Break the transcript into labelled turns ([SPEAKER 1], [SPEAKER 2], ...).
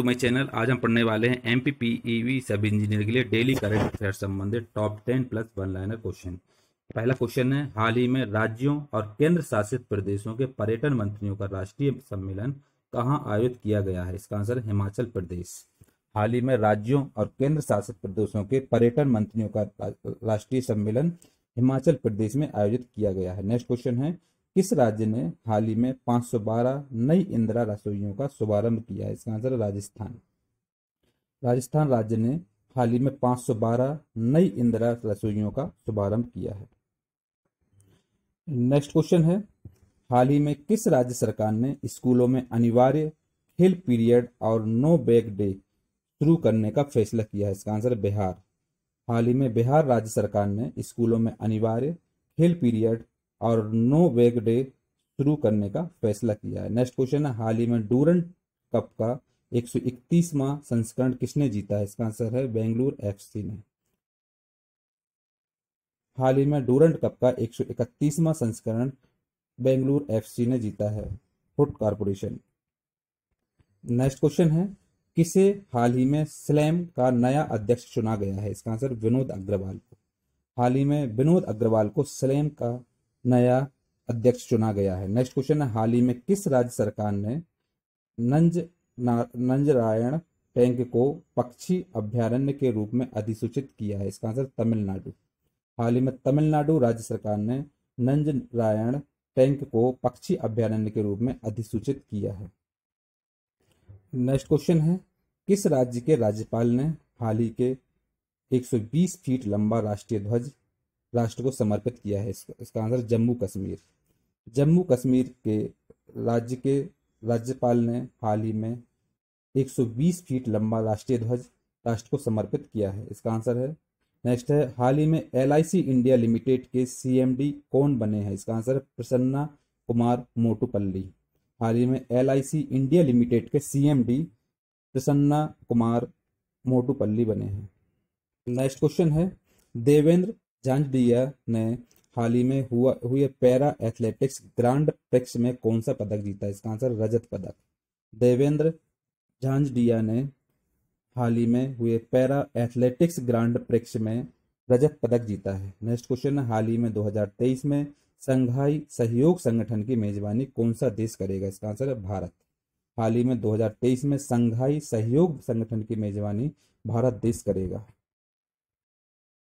[SPEAKER 1] तो मैं चैनल आज हम पढ़ने वाले हैं M P P E V sub engineer के लिए डेली करंट अफेयर संबंधित top ten plus one liner question पहला क्वेश्चन है हाल ही में राज्यों और केंद्र शासित प्रदेशों के पर्यटन मंत्रियों का राष्ट्रीय सम्मेलन कहाँ आयोजित किया गया है इसका आंसर हिमाचल प्रदेश हाल ही में राज्यों और केंद्र शासित प्रदेशों के पर्यटन मंत्रियों का राष्ट्रीय सम्मेलन हिमाचल प्रदेश में आयोजित किया गया है नेक्स्ट क्वेश्चन है किस राज्य ने हाल ही में 512 नई इंदिरा रसोइयों का शुभारंभ किया है इसका आंसर राजस्थान राजस्थान राज्य ने हाल ही में 512 नई इंदिरा रसोइयों का शुभारंभ किया है नेक्स्ट क्वेश्चन है हाल ही में किस राज्य सरकार ने स्कूलों में अनिवार्य खेल पीरियड और नो बैग डे शुरू करने का फैसला किया है इसका आंसर बिहार हाल ही में बिहार राज्य सरकार ने स्कूलों में अनिवार्य खेल पीरियड और नो वेग डे शुरू करने का फैसला किया है नेक्स्ट क्वेश्चन है हाल ही में डूरन कप का 131वां संस्करण किसने जीता है इसका आंसर है बेंगलुरु एफसी ने हाल ही में डूरंट कप का 131वां संस्करण बेंगलुरु एफसी ने जीता है फुट कॉरपोरेशन नेक्स्ट क्वेश्चन है किसे हाल ही में स्लैम का नया अध्यक्ष चुना गया है इसका आंसर विनोद अग्रवाल को हाल ही में विनोद अग्रवाल को स्लैम का नया अध्यक्ष चुना गया है नेक्स्ट क्वेश्चन है हाल ही में किस राज्य सरकार ने नंज नंजरायण टैंक को पक्षी अभ्यारण्य के रूप में अधिसूचित किया है इसका आंसर तमिलनाडु हाल ही में तमिलनाडु राज्य सरकार ने नंजरायण टैंक को पक्षी अभ्यारण्य के रूप में अधिसूचित किया है नेक्स्ट क्वेश्चन है किस राज्य के राज्यपाल ने हाल ही के 120 फीट लंबा राष्ट्रीय ध्वज राष्ट्र को समर्पित किया है इसका इसका आंसर जम्मू कश्मीर जम्मू कश्मीर के राज्य के राज्यपाल ने हाल ही में 120 फीट लंबा राष्ट्रीय ध्वज राष्ट्र को समर्पित किया है इसका आंसर है नेक्स्ट है हाल ही में एल इंडिया लिमिटेड के सीएमडी कौन बने हैं इसका आंसर है प्रसन्ना कुमार मोटूपल्ली हाल ही में एल इंडिया लिमिटेड के सीएमडी प्रसन्ना कुमार मोटूपल्ली बने हैं नेक्स्ट क्वेश्चन है देवेंद्र जांजबीयर ने हाल ही में हुआ हुए पैरा एथलेटिक्स ग्रांड प्रिक्स में कौन सा पदक जीता इसका आंसर रजत पदक देवेंद्र झांझडिया ने हाल ही में हुए पैरा एथलेटिक्स ग्रांड प्रिक्स में रजत पदक जीता है नेक्स्ट क्वेश्चन हाल ही में 2023 में संघाई सहयोग संगठन की मेजबानी कौन सा देश करेगा इसका आंसर है भारत हाल ही में 2023 में संघाई सहयोग संगठन की मेजबानी भारत देश करेगा